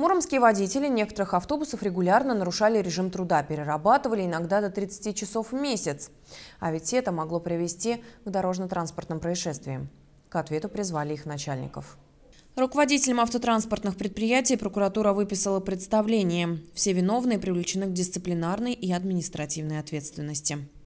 Муромские водители некоторых автобусов регулярно нарушали режим труда, перерабатывали иногда до 30 часов в месяц. А ведь это могло привести к дорожно-транспортным происшествиям. К ответу призвали их начальников. Руководителям автотранспортных предприятий прокуратура выписала представление. Все виновные привлечены к дисциплинарной и административной ответственности.